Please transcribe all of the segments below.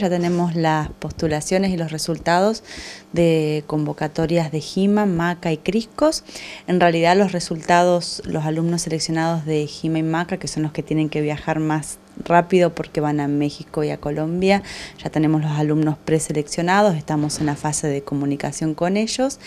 Ya tenemos las postulaciones y los resultados de convocatorias de GIMA, MACA y CRISCOS. En realidad los resultados, los alumnos seleccionados de GIMA y MACA, que son los que tienen que viajar más rápido porque van a México y a Colombia, ya tenemos los alumnos preseleccionados, estamos en la fase de comunicación con ellos.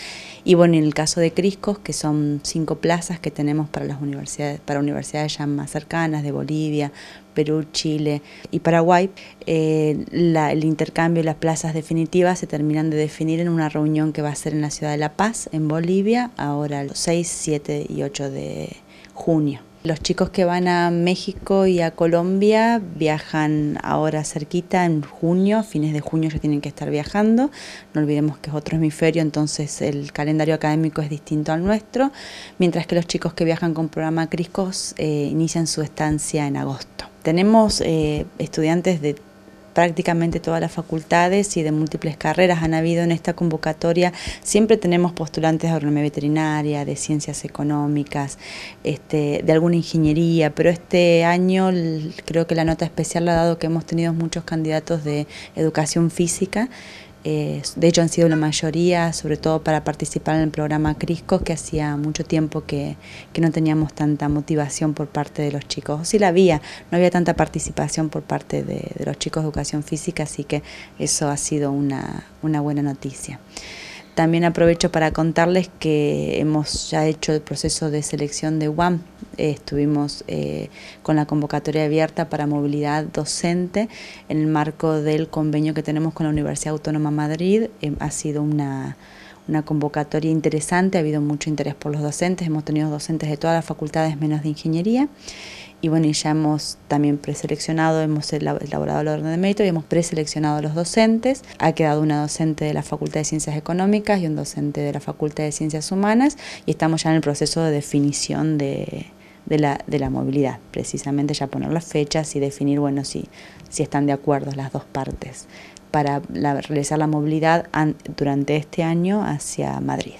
Y bueno, en el caso de CRISCOS, que son cinco plazas que tenemos para las universidades, para universidades ya más cercanas de Bolivia, Perú, Chile y Paraguay, eh, el intercambio y las plazas definitivas se terminan de definir en una reunión que va a ser en la ciudad de La Paz, en Bolivia, ahora los 6, 7 y 8 de junio. Los chicos que van a México y a Colombia viajan ahora cerquita en junio, fines de junio ya tienen que estar viajando. No olvidemos que es otro hemisferio, entonces el calendario académico es distinto al nuestro, mientras que los chicos que viajan con programa Criscos eh, inician su estancia en agosto. Tenemos eh, estudiantes de prácticamente todas las facultades y de múltiples carreras han habido en esta convocatoria. Siempre tenemos postulantes de agronomía veterinaria, de ciencias económicas, este, de alguna ingeniería, pero este año creo que la nota especial la ha dado que hemos tenido muchos candidatos de educación física de hecho han sido la mayoría, sobre todo para participar en el programa Crisco, que hacía mucho tiempo que, no teníamos tanta motivación por parte de los chicos. O sí la había, no había tanta participación por parte de, los chicos de educación física, así que eso ha sido una buena noticia. También aprovecho para contarles que hemos ya hecho el proceso de selección de UAM. Eh, estuvimos eh, con la convocatoria abierta para movilidad docente en el marco del convenio que tenemos con la Universidad Autónoma Madrid. Em, ha sido una, una convocatoria interesante, ha habido mucho interés por los docentes, hemos tenido docentes de todas las facultades menos de ingeniería y bueno, ya hemos también preseleccionado, hemos elaborado el orden de mérito y hemos preseleccionado los docentes. Ha quedado una docente de la Facultad de Ciencias Económicas y un docente de la Facultad de Ciencias Humanas y estamos ya en el proceso de definición de, la, movilidad, precisamente ya poner las fechas y definir, bueno, si, están de acuerdo las dos partes para realizar la movilidad durante este año hacia Madrid.